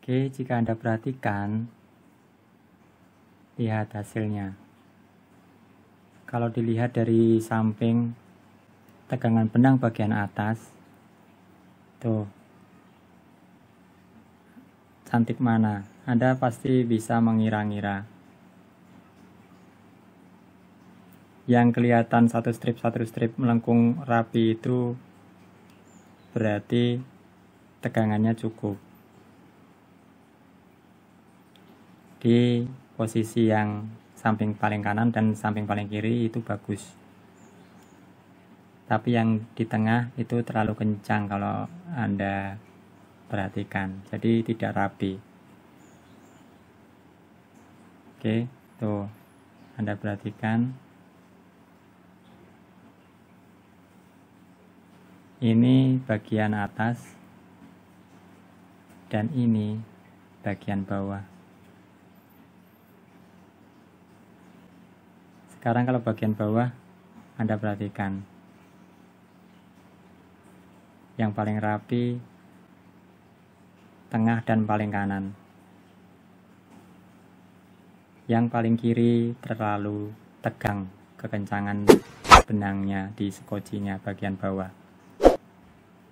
Oke, jika Anda perhatikan, lihat hasilnya. Kalau dilihat dari samping tegangan benang bagian atas, tuh, cantik mana? Anda pasti bisa mengira-ngira. Yang kelihatan satu strip satu strip melengkung rapi itu berarti tegangannya cukup. di posisi yang samping paling kanan dan samping paling kiri itu bagus tapi yang di tengah itu terlalu kencang kalau anda perhatikan jadi tidak rapi oke tuh anda perhatikan ini bagian atas dan ini bagian bawah Sekarang kalau bagian bawah Anda perhatikan. Yang paling rapi tengah dan paling kanan. Yang paling kiri terlalu tegang kekencangan benangnya di skocinya bagian bawah.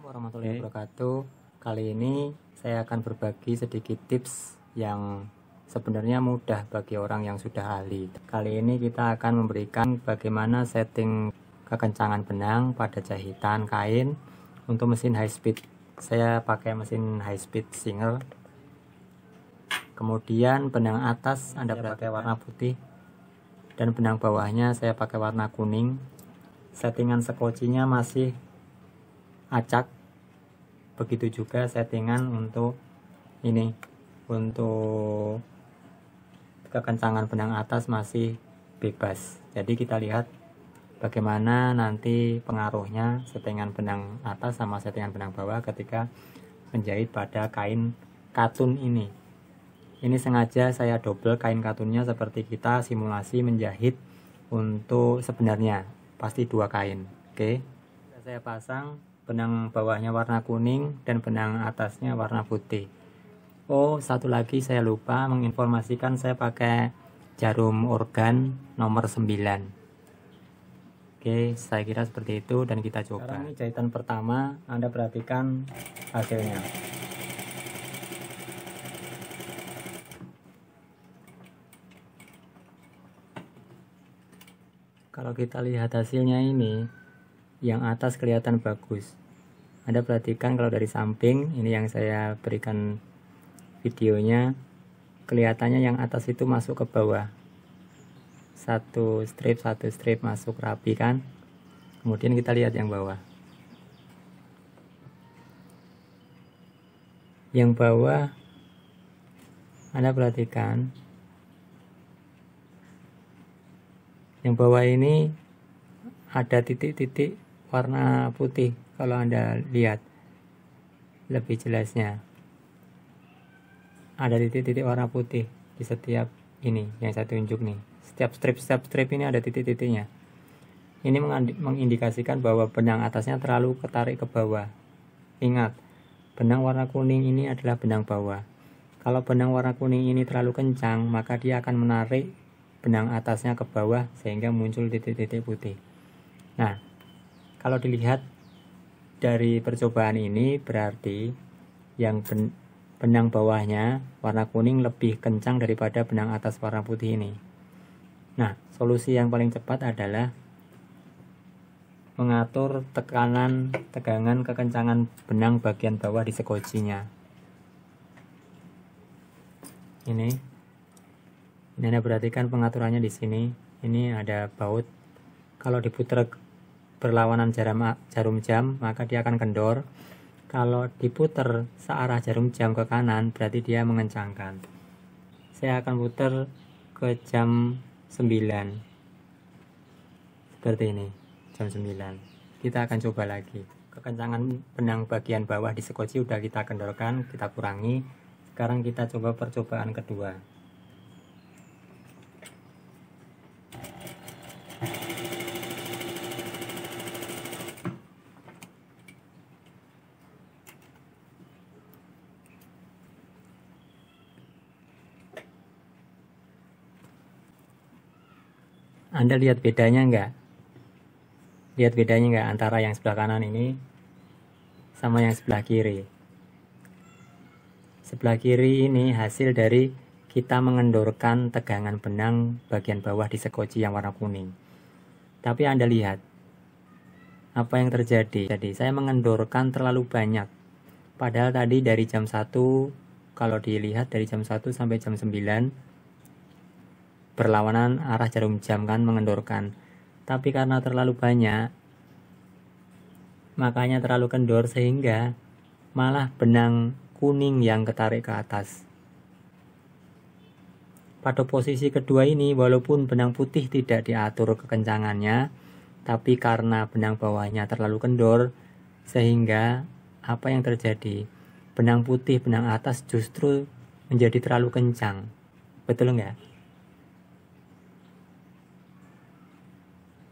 warahmatullahi wabarakatuh. Kali ini saya akan berbagi sedikit tips yang sebenarnya mudah bagi orang yang sudah ahli. Kali ini kita akan memberikan bagaimana setting kekencangan benang pada jahitan kain untuk mesin high speed. Saya pakai mesin high speed single. Kemudian benang atas Anda pakai warna putih dan benang bawahnya saya pakai warna kuning. Settingan sekocinya masih acak. Begitu juga settingan untuk ini untuk kekencangan benang atas masih bebas. Jadi kita lihat bagaimana nanti pengaruhnya settingan benang atas sama settingan benang bawah ketika menjahit pada kain katun ini. Ini sengaja saya double kain katunnya seperti kita simulasi menjahit untuk sebenarnya pasti dua kain. Oke. Saya pasang benang bawahnya warna kuning dan benang atasnya warna putih. Oh, satu lagi saya lupa menginformasikan saya pakai jarum organ nomor 9. Oke, saya kira seperti itu dan kita coba. Sekarang ini jahitan pertama, Anda perhatikan hasilnya. Kalau kita lihat hasilnya ini, yang atas kelihatan bagus. Anda perhatikan kalau dari samping, ini yang saya berikan videonya kelihatannya yang atas itu masuk ke bawah satu strip satu strip masuk rapi kan kemudian kita lihat yang bawah yang bawah anda perhatikan yang bawah ini ada titik-titik warna putih kalau anda lihat lebih jelasnya ada titik-titik warna putih di setiap ini yang saya tunjuk nih setiap strip setiap strip ini ada titik-titiknya ini mengindikasikan bahwa benang atasnya terlalu ketarik ke bawah ingat benang warna kuning ini adalah benang bawah kalau benang warna kuning ini terlalu kencang maka dia akan menarik benang atasnya ke bawah sehingga muncul titik-titik putih nah kalau dilihat dari percobaan ini berarti yang ben benang bawahnya warna kuning lebih kencang daripada benang atas warna putih ini. Nah, solusi yang paling cepat adalah mengatur tekanan, tegangan, kekencangan benang bagian bawah di sekocinya. Ini, ini Anda perhatikan pengaturannya di sini. Ini ada baut. Kalau diputar berlawanan jarum, jarum jam, maka dia akan kendor kalau diputer searah jarum jam ke kanan berarti dia mengencangkan saya akan putar ke jam 9 seperti ini jam 9 kita akan coba lagi kekencangan benang bagian bawah di sekoci sudah kita kendorkan kita kurangi sekarang kita coba percobaan kedua Anda lihat bedanya nggak? Lihat bedanya nggak antara yang sebelah kanan ini sama yang sebelah kiri? Sebelah kiri ini hasil dari kita mengendorkan tegangan benang bagian bawah di sekoci yang warna kuning. Tapi Anda lihat, apa yang terjadi? Jadi saya mengendorkan terlalu banyak. Padahal tadi dari jam 1, kalau dilihat dari jam 1 sampai jam 9, berlawanan arah jarum jam kan mengendorkan. Tapi karena terlalu banyak, makanya terlalu kendor sehingga malah benang kuning yang ketarik ke atas. Pada posisi kedua ini, walaupun benang putih tidak diatur kekencangannya, tapi karena benang bawahnya terlalu kendor, sehingga apa yang terjadi? Benang putih, benang atas justru menjadi terlalu kencang. Betul enggak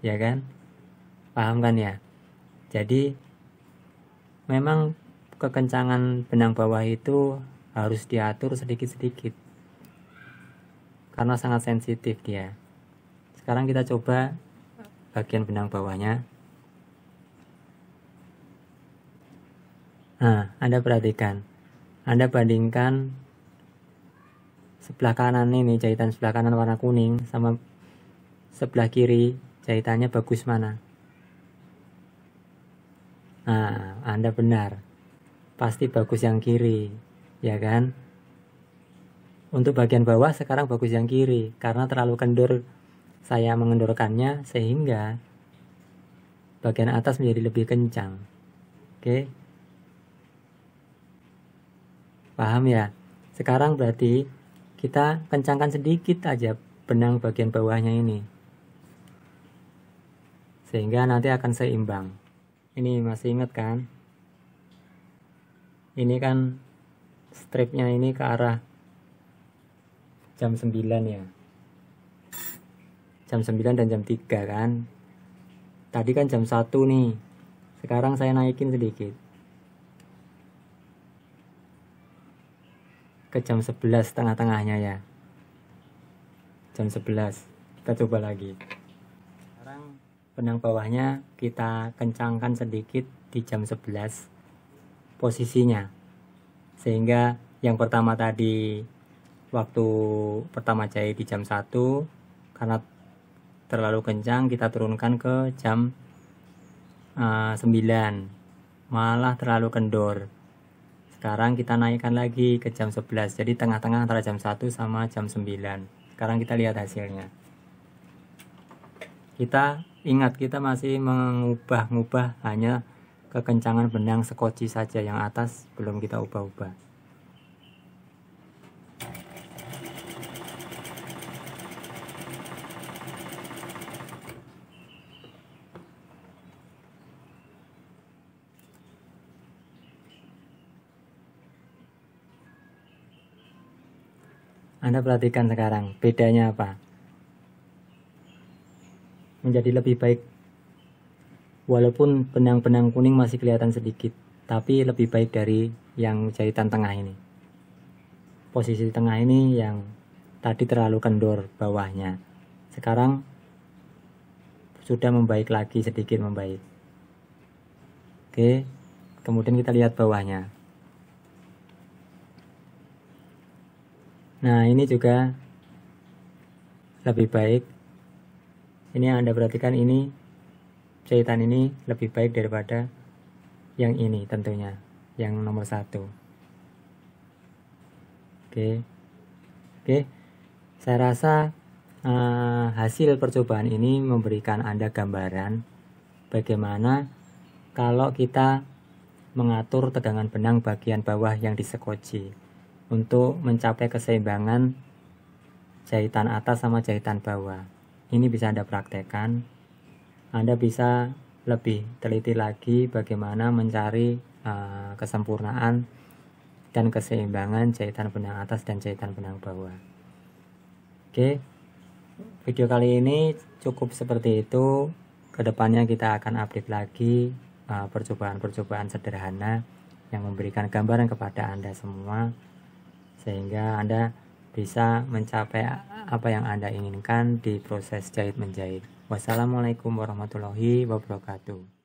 ya kan paham kan ya jadi memang kekencangan benang bawah itu harus diatur sedikit-sedikit karena sangat sensitif dia sekarang kita coba bagian benang bawahnya nah anda perhatikan anda bandingkan sebelah kanan ini jahitan sebelah kanan warna kuning sama sebelah kiri jahitannya bagus mana? Nah, Anda benar. Pasti bagus yang kiri, ya kan? Untuk bagian bawah sekarang bagus yang kiri karena terlalu kendur saya mengendurkannya sehingga bagian atas menjadi lebih kencang. Oke. Paham ya? Sekarang berarti kita kencangkan sedikit aja benang bagian bawahnya ini sehingga nanti akan seimbang ini masih ingat kan ini kan stripnya ini ke arah jam 9 ya jam 9 dan jam 3 kan tadi kan jam 1 nih sekarang saya naikin sedikit ke jam 11 tengah-tengahnya ya jam 11 kita coba lagi benang bawahnya kita kencangkan sedikit di jam 11 posisinya sehingga yang pertama tadi waktu pertama jahit di jam 1 karena terlalu kencang kita turunkan ke jam uh, eh, 9 malah terlalu kendor sekarang kita naikkan lagi ke jam 11 jadi tengah-tengah antara jam 1 sama jam 9 sekarang kita lihat hasilnya kita ingat kita masih mengubah-ubah hanya kekencangan benang sekoci saja yang atas belum kita ubah-ubah Anda perhatikan sekarang bedanya apa menjadi lebih baik. Walaupun benang-benang kuning masih kelihatan sedikit, tapi lebih baik dari yang jahitan tengah ini. Posisi tengah ini yang tadi terlalu kendor bawahnya. Sekarang sudah membaik lagi sedikit membaik. Oke, kemudian kita lihat bawahnya. Nah, ini juga lebih baik ini yang Anda perhatikan ini jahitan ini lebih baik daripada yang ini tentunya yang nomor satu oke oke saya rasa uh, hasil percobaan ini memberikan Anda gambaran bagaimana kalau kita mengatur tegangan benang bagian bawah yang disekoci untuk mencapai keseimbangan jahitan atas sama jahitan bawah ini bisa Anda praktekkan. Anda bisa lebih teliti lagi bagaimana mencari uh, kesempurnaan dan keseimbangan jahitan benang atas dan jahitan benang bawah. Oke, video kali ini cukup seperti itu. Kedepannya kita akan update lagi eh, percobaan-percobaan uh, percobaan -percobaan sederhana yang memberikan gambaran kepada Anda semua sehingga Anda bisa mencapai apa yang Anda inginkan di proses jahit menjahit. Wassalamualaikum warahmatullahi wabarakatuh.